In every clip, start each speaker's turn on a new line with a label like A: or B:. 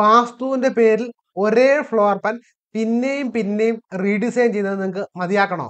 A: വാസ്തുവിന്റെ പേരിൽ ഒരേ floor plan പിന്നെയും പിന്നെയും റീഡിസൈൻ ചെയ്യുന്നത് നിങ്ങൾക്ക് മതിയാക്കണോ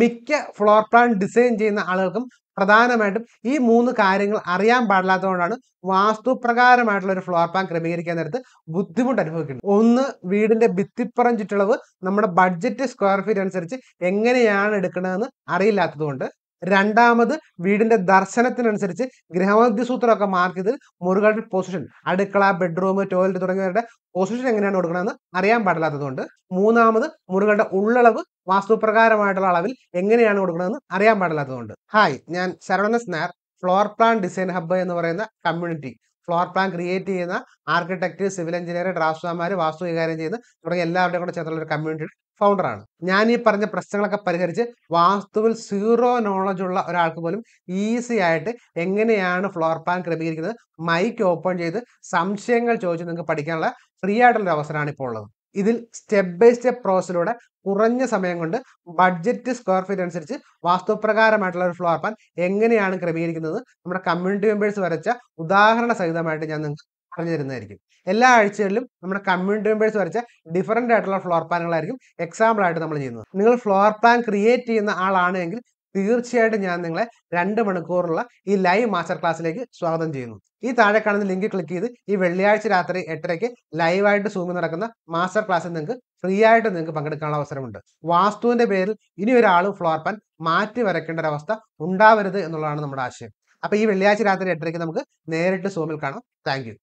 A: മിക്ക ഫ്ലോർ പ്ലാൻ ഡിസൈൻ ചെയ്യുന്ന ആളുകൾക്കും പ്രധാനമായിട്ടും ഈ മൂന്ന് കാര്യങ്ങൾ അറിയാൻ പാടില്ലാത്തതുകൊണ്ടാണ് വാസ്തുപ്രകാരമായിട്ടുള്ള ഒരു ഫ്ലോർ പ്ലാൻ ക്രമീകരിക്കാൻ നേരത്ത് ബുദ്ധിമുട്ട് അനുഭവിക്കുന്നത് ഒന്ന് വീടിന്റെ ഭിത്തിപ്പുറം ചുറ്റളവ് നമ്മുടെ ബഡ്ജറ്റ് സ്ക്വയർ ഫീറ്റ് അനുസരിച്ച് എങ്ങനെയാണ് എടുക്കുന്നതെന്ന് അറിയില്ലാത്തതുകൊണ്ട് രണ്ടാമത് വീടിന്റെ ദർശനത്തിനനുസരിച്ച് ഗ്രഹമധ്യ സൂത്രമൊക്കെ മാർക്ക് ചെയ്ത് മുറികളുടെ പൊസിഷൻ അടുക്കള ബെഡ്റൂം ടോയ്ലറ്റ് തുടങ്ങിയവരുടെ പൊസിഷൻ എങ്ങനെയാണ് കൊടുക്കണമെന്ന് അറിയാൻ പാടില്ലാത്തതുകൊണ്ട് മൂന്നാമത് മുറികളുടെ ഉള്ളളവ് വാസ്തുപ്രകാരമായിട്ടുള്ള അളവിൽ എങ്ങനെയാണ് കൊടുക്കണമെന്ന് അറിയാൻ പാടില്ലാത്തതുകൊണ്ട് ഹായ് ഞാൻ Saravanas Nair floor plan design hub എന്ന് പറയുന്ന കമ്മ്യൂണിറ്റി ഫ്ലോർ പ്ലാൻ ക്രിയേറ്റ് ചെയ്യുന്ന ആർക്കിടെക്ട് സിവിൽ എഞ്ചിനീയർ ഡ്രാഫ്റ്റ്സ്മാർ വാസ്തു കൈകാര്യം ചെയ്യുന്ന തുടങ്ങിയ എല്ലാവരുടെയും കൂടെ ചേർന്നുള്ള ഒരു കമ്മ്യൂണിറ്റിയുടെ ഫൗണ്ടറാണ് ഞാൻ ഈ പറഞ്ഞ പ്രശ്നങ്ങളൊക്കെ പരിഹരിച്ച് വാസ്തുവിൽ സീറോ നോളജ് ഉള്ള ഒരാൾക്ക് പോലും ഈസി ആയിട്ട് എങ്ങനെയാണ് ഫ്ലോർ പ്ലാൻ ക്രമീകരിക്കുന്നത് മൈക്ക് ഓപ്പൺ ചെയ്ത് സംശയങ്ങൾ ചോദിച്ച് നിങ്ങൾക്ക് പഠിക്കാനുള്ള ഫ്രീ ആയിട്ടുള്ള അവസരമാണ് ഇപ്പോൾ ഉള്ളത് ഇതിൽ സ്റ്റെപ്പ് ബൈ സ്റ്റെപ്പ് പ്രോസസ്സിലൂടെ കുറഞ്ഞ സമയം കൊണ്ട് ബഡ്ജറ്റ് സ്ക്വയർ ഫീറ്റ് അനുസരിച്ച് വാസ്തുപ്രകാരമായിട്ടുള്ള ഒരു ഫ്ലോർ പ്ലാൻ എങ്ങനെയാണ് ക്രമീകരിക്കുന്നത് നമ്മുടെ കമ്മ്യൂണിറ്റി മെമ്പേഴ്സ് വരച്ച ഉദാഹരണ സഹിതമായിട്ട് ഞാൻ നിങ്ങൾക്ക് പറഞ്ഞു തരുന്നതായിരിക്കും എല്ലാ ആഴ്ചകളിലും നമ്മുടെ കമ്മ്യൂണിറ്റി മെമ്പേഴ്സ് വരച്ച ഡിഫറൻ്റ് ആയിട്ടുള്ള ഫ്ലോർ പ്ലാനുകളായിരിക്കും എക്സാമ്പിൾ ആയിട്ട് നമ്മൾ ചെയ്യുന്നത് നിങ്ങൾ ഫ്ലോർ പ്ലാൻ ക്രിയേറ്റ് ചെയ്യുന്ന ആളാണ് എങ്കിൽ തീർച്ചയായിട്ടും ഞാൻ നിങ്ങളെ രണ്ട് മണിക്കൂറുള്ള ഈ ലൈവ് മാസ്റ്റർ ക്ലാസ്സിലേക്ക് സ്വാഗതം ചെയ്യുന്നു ഈ താഴെ കാണുന്ന ലിങ്ക് ക്ലിക്ക് ചെയ്ത് ഈ വെള്ളിയാഴ്ച രാത്രി എട്ടരയ്ക്ക് ലൈവായിട്ട് സൂമി നടക്കുന്ന മാസ്റ്റർ ക്ലാസ്സിൽ നിങ്ങൾക്ക് ഫ്രീ ആയിട്ട് നിങ്ങൾക്ക് പങ്കെടുക്കാനുള്ള അവസരമുണ്ട് വാസ്തുവിന്റെ പേരിൽ ഇനി ഒരാൾ ഫ്ലോർ പാൻ മാറ്റി വരയ്ക്കേണ്ട ഒരു അവസ്ഥ ഉണ്ടാവരുത് എന്നുള്ളതാണ് നമ്മുടെ ആശയം അപ്പൊ ഈ വെള്ളിയാഴ്ച രാത്രി എട്ടരയ്ക്ക് നമുക്ക് നേരിട്ട് സൂമിൽ കാണാം താങ്ക്